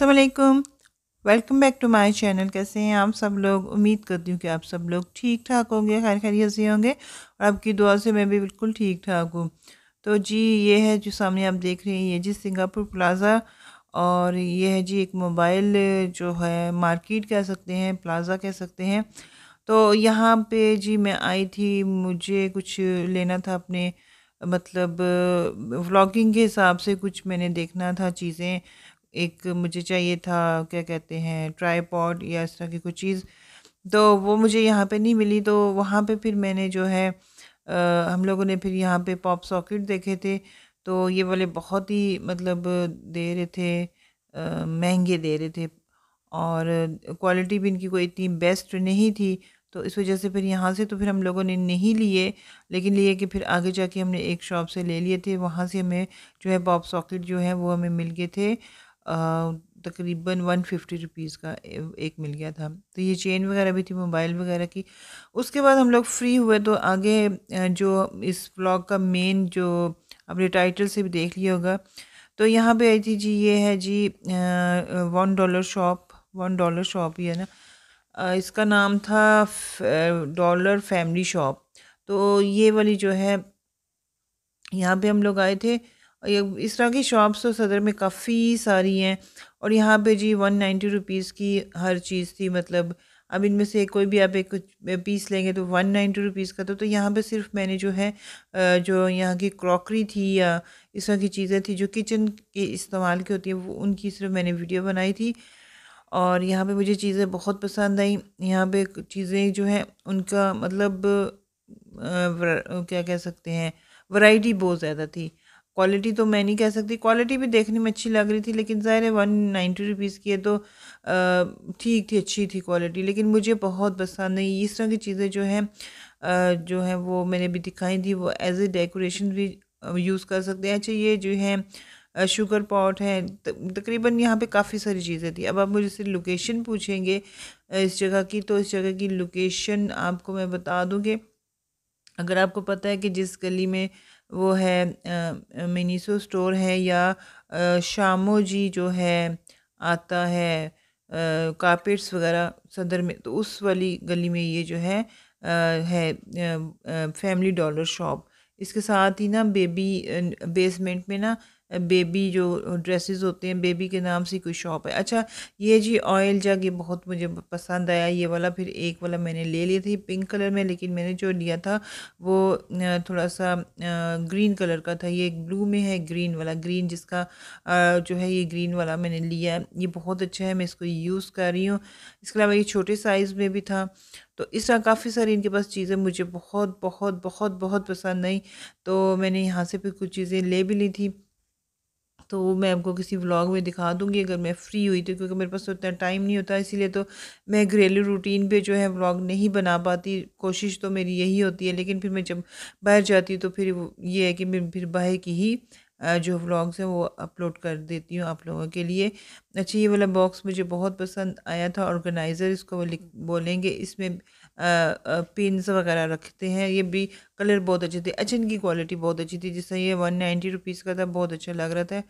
असलकुम welcome back to my channel कैसे हैं आप सब लोग उम्मीद करती हूँ कि आप सब लोग ठीक ठाक होंगे खैर खैरियत से होंगे और आपकी दुआ से मैं भी बिल्कुल ठीक ठाक हूँ तो जी ये है जो सामने आप देख रहे हैं ये जी सिंगापुर प्लाज़ा और ये है जी एक मोबाइल जो है मार्केट कह सकते हैं प्लाज़ा कह सकते हैं तो यहाँ पर जी मैं आई थी मुझे कुछ लेना था अपने मतलब व्लॉगिंग के हिसाब से कुछ मैंने देखना था चीज़ें एक मुझे चाहिए था क्या कहते हैं ट्राईपॉड या इस तरह की कोई चीज़ तो वो मुझे यहाँ पे नहीं मिली तो वहाँ पे फिर मैंने जो है आ, हम लोगों ने फिर यहाँ पे पॉप सॉकेट देखे थे तो ये वाले बहुत ही मतलब दे रहे थे आ, महंगे दे रहे थे और क्वालिटी भी इनकी कोई इतनी बेस्ट नहीं थी तो इस वजह से फिर यहाँ से तो फिर हम लोगों ने नहीं लिए लेकिन लिए कि फिर आगे जाके हमने एक शॉप से ले लिए थे वहाँ से हमें जो है पॉप सॉकेट जो है वो हमें मिल गए थे तकरीबन वन फिफ्टी रुपीज़ का एक मिल गया था तो ये चेन वगैरह भी थी मोबाइल वगैरह की उसके बाद हम लोग फ्री हुए तो आगे जो इस ब्लॉग का मेन जो अपने टाइटल से भी देख लिया होगा तो यहाँ पे आई थी जी ये है जी one dollar shop one dollar shop ही है ना इसका नाम था डॉलर फैमिली शॉप तो ये वाली जो है यहाँ पे हम लोग आए थे इस तरह की शॉप्स तो सदर में काफ़ी सारी हैं और यहाँ पे जी वन नाइन्टी रुपीज़ की हर चीज़ थी मतलब अब इनमें से कोई भी आप एक कुछ पीस लेंगे तो वन नाइन्टी रुपीज़ का तो तो यहाँ पे सिर्फ मैंने जो है जो यहाँ की क्रॉकरी थी या इस तरह की चीज़ें थी जो किचन के इस्तेमाल की होती है वो उनकी सिर्फ मैंने वीडियो बनाई थी और यहाँ पे मुझे चीज़ें बहुत पसंद आई यहाँ पे चीज़ें जो हैं उनका मतलब क्या कह सकते हैं वाइटी बहुत ज़्यादा थी क्वालिटी तो मैं नहीं कह सकती क्वालिटी भी देखने में अच्छी लग रही थी लेकिन ज़ाहिर है वन नाइन्टी रुपीज़ की है तो ठीक थी अच्छी थी क्वालिटी लेकिन मुझे बहुत पसंद है इस तरह की चीज़ें जो हैं जो हैं वो मैंने भी दिखाई थी वो एज ए डेकोरेशन भी यूज़ कर सकते हैं अच्छा ये जो है शुगर पॉट है तकरीबन यहाँ पे काफ़ी सारी चीज़ें थी अब आप मुझे सिर्फ लोकेशन पूछेंगे इस जगह की तो इस जगह की लोकेशन आपको मैं बता दूँगी अगर आपको पता है कि जिस गली में वो है मिनीसो स्टोर है या शामो जी जो है आता है कारपेट्स वगैरह सदर में तो उस वाली गली में ये जो है आ, है आ, आ, फैमिली डॉलर शॉप इसके साथ ही ना बेबी बेसमेंट में ना बेबी जो ड्रेसेस होते हैं बेबी के नाम से कोई शॉप है अच्छा ये जी ऑयल जग ये बहुत मुझे पसंद आया ये वाला फिर एक वाला मैंने ले लिया था पिंक कलर में लेकिन मैंने जो लिया था वो थोड़ा सा ग्रीन कलर का था ये ब्लू में है ग्रीन वाला ग्रीन जिसका जो है ये ग्रीन वाला मैंने लिया ये बहुत अच्छा है मैं इसको यूज़ कर रही हूँ इसके अलावा ये छोटे साइज़ में भी था तो इस तरह काफ़ी सारी इनके पास चीज़ें मुझे बहुत बहुत बहुत बहुत पसंद आई तो मैंने यहाँ से फिर कुछ चीज़ें ले भी ली थी तो मैं आपको किसी व्लॉग में दिखा दूँगी अगर मैं फ़्री हुई तो क्योंकि मेरे पास उतना टाइम नहीं होता इसीलिए तो मैं घरेलू रूटीन पे जो है व्लॉग नहीं बना पाती कोशिश तो मेरी यही होती है लेकिन फिर मैं जब बाहर जाती हूँ तो फिर ये है कि मैं फिर बाहर की ही जो व्लॉग्स हैं वो अपलोड कर देती हूँ आप लोगों के लिए अच्छा ये वाला बॉक्स मुझे बहुत पसंद आया था ऑर्गेनाइज़र इसको बोलेंगे इसमें पिनस वगैरह रखते हैं ये भी कलर बहुत अच्छे थे अच्छे इनकी क्वालिटी बहुत अच्छी थी जिससे ये वन नाइन्टी रुपीज़ का था बहुत अच्छा लग रहा था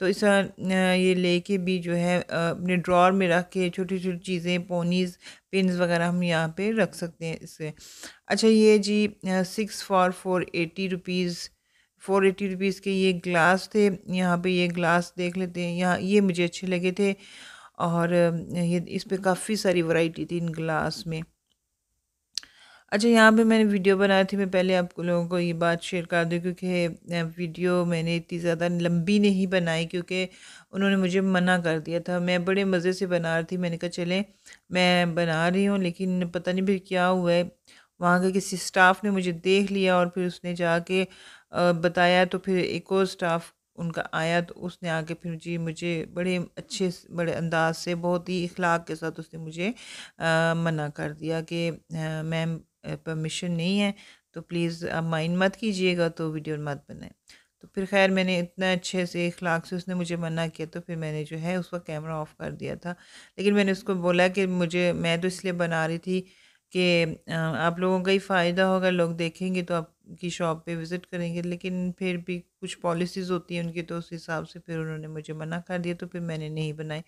तो इस ये लेके भी जो है अपने ड्रॉर में रख के छोटी छोटी चीज़ें पोनीज पिनस वगैरह हम यहाँ पे रख सकते हैं इससे अच्छा ये जी six for four eighty rupees four eighty rupees के ये ग्लास थे यहाँ पर ये ग्लास देख लेते हैं यहाँ ये मुझे अच्छे लगे थे और ये इस पर काफ़ी सारी वाइटी थी इन ग्लास में अच्छा यहाँ पे मैंने वीडियो बनाई थी मैं पहले आप लोगों को ये बात शेयर कर दूँ क्योंकि वीडियो मैंने इतनी ज़्यादा लंबी नहीं बनाई क्योंकि उन्होंने मुझे मना कर दिया था मैं बड़े मज़े से बना रही थी मैंने कहा चलें मैं बना रही हूँ लेकिन पता नहीं फिर क्या हुआ है वहाँ के किसी स्टाफ ने मुझे देख लिया और फिर उसने जाके बताया तो फिर एक और स्टाफ उनका आया तो उसने आके फिर जी मुझे बड़े अच्छे बड़े अंदाज से बहुत ही इखलाक के साथ उसने मुझे आ, मना कर दिया कि मैम परमिशन नहीं है तो प्लीज़ आप माइंड मत कीजिएगा तो वीडियो मत बनाएं तो फिर खैर मैंने इतना अच्छे से एक लाख से उसने मुझे मना किया तो फिर मैंने जो है उसका कैमरा ऑफ कर दिया था लेकिन मैंने उसको बोला कि मुझे मैं तो इसलिए बना रही थी कि आप लोगों का ही फ़ायदा होगा लोग देखेंगे तो आपकी शॉप पे विज़िट करेंगे लेकिन फिर भी कुछ पॉलिसीज़ होती हैं उनकी तो उस हिसाब से फिर उन्होंने मुझे मना कर दिया तो फिर मैंने नहीं बनाई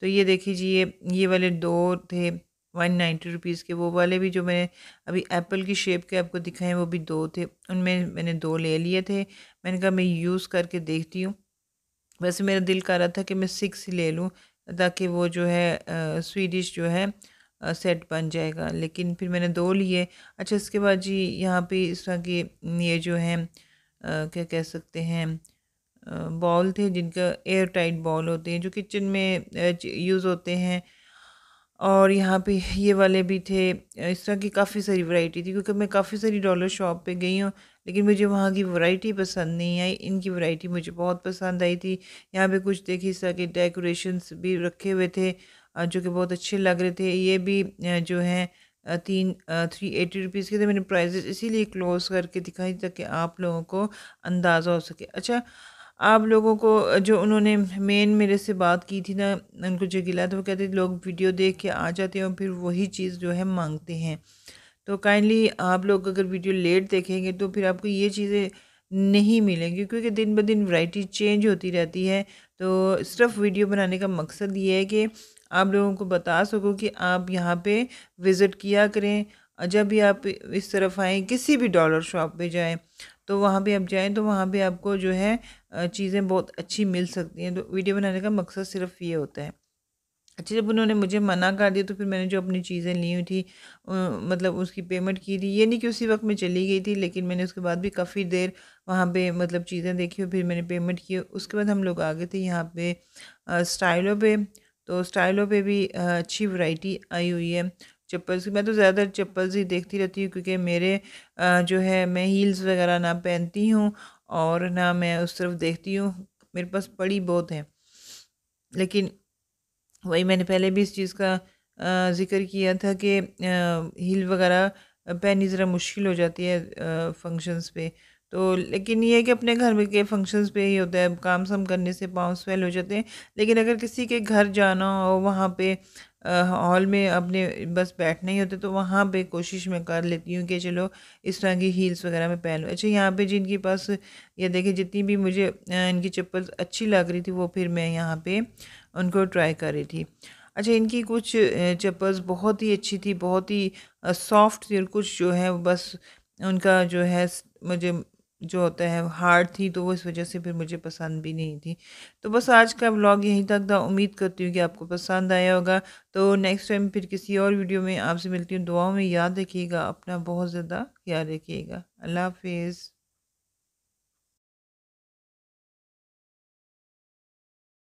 तो ये देखिए जी ये ये वाले दो थे वन नाइन्टी रुपीज़ के वो वाले भी जो मैंने अभी एप्पल की शेप के आपको दिखाए वो भी दो थे उनमें मैंने दो ले लिए थे मैंने कहा मैं यूज़ करके देखती हूँ वैसे मेरा दिल कर रहा था कि मैं सिक्स ही ले लूँ ताकि वो जो है स्वीडिश जो है आ, सेट बन जाएगा लेकिन फिर मैंने दो लिए अच्छा इसके बाद जी यहाँ पे इस तरह की ये जो है आ, क्या कह सकते हैं बॉल थे जिनका एयर टाइट बॉल होते हैं जो किचन में यूज़ होते हैं और यहाँ पे ये वाले भी थे इस तरह की काफ़ी सारी वैरायटी थी क्योंकि मैं काफ़ी सारी डॉलर शॉप पे गई हूँ लेकिन मुझे वहाँ की वैरायटी पसंद नहीं आई इनकी वैरायटी मुझे बहुत पसंद आई थी यहाँ पे कुछ देखी इस तरह के डेकोरेशंस भी रखे हुए थे जो कि बहुत अच्छे लग रहे थे ये भी जो हैं तीन थ्री एटी रुपीज़ के थे मैंने प्राइजेस इसीलिए क्लोज़ करके दिखाई ताकि आप लोगों को अंदाज़ा हो सके अच्छा आप लोगों को जो उन्होंने मेन मेरे से बात की थी ना उनको जो गिला तो वो कहते लोग वीडियो देख के आ जाते हैं और फिर वही चीज़ जो है मांगते हैं तो काइंडली आप लोग अगर वीडियो लेट देखेंगे तो फिर आपको ये चीज़ें नहीं मिलेंगी क्योंकि दिन ब दिन वैरायटी चेंज होती रहती है तो सिर्फ वीडियो बनाने का मकसद ये है कि आप लोगों को बता सको कि आप यहाँ पे विज़िट किया करें जब भी आप इस तरफ आएँ किसी भी डॉलर शॉप पे जाएँ तो वहाँ भी आप जाएँ तो वहाँ भी आपको जो है चीज़ें बहुत अच्छी मिल सकती हैं तो वीडियो बनाने का मकसद सिर्फ ये होता है अच्छा जब उन्होंने मुझे मना कर दिया तो फिर मैंने जो अपनी चीज़ें ली हुई थी मतलब उसकी पेमेंट की थी ये नहीं कि उसी वक्त में चली गई थी लेकिन मैंने उसके बाद भी काफ़ी देर वहाँ पे मतलब चीज़ें देखी और फिर मैंने पेमेंट की उसके बाद हम लोग आ गए थे यहाँ पे स्टाइलों पे तो स्टाइलों पे भी अच्छी वैरायटी आई हुई है चप्पल्स की मैं तो ज़्यादातर चप्पल्स ही देखती रहती हूँ क्योंकि मेरे जो है मैं हील्स वगैरह ना पहनती हूँ और ना मैं उस तरफ देखती हूँ मेरे पास पड़ी बहुत है लेकिन वही मैंने पहले भी इस चीज़ का ज़िक्र किया था कि हील वगैरह पहननी ज़रा मुश्किल हो जाती है फंक्शंस पे तो लेकिन ये है कि अपने घर में के फंक्शंस पे ही होता है काम सम करने से पाँव स्वेल हो जाते हैं लेकिन अगर किसी के घर जाना हो वहाँ पे हॉल में अपने बस बैठना ही होते तो वहाँ पे कोशिश मैं कर लेती हूँ कि चलो इस तरह की हील्स वगैरह में पहन लूँ अच्छा यहाँ पे जिनके पास ये देखे जितनी भी मुझे इनकी चप्पल अच्छी लग रही थी वो फिर मैं यहाँ पर उनको ट्राई कर रही थी अच्छा इनकी कुछ चप्पल्स बहुत ही अच्छी थी बहुत ही सॉफ्ट थी और कुछ जो है बस उनका जो है मुझे जो होता है हार्ड थी तो वो इस वजह से फिर मुझे पसंद भी नहीं थी तो बस आज का ब्लॉग यहीं तक था उम्मीद करती हूँ कि आपको पसंद आया होगा तो नेक्स्ट टाइम फिर किसी और वीडियो में आपसे मिलती हूँ दुआओं में याद रखिएगा अपना बहुत ज़्यादा ख्याल रखिएगा अल्लाह हाफिज़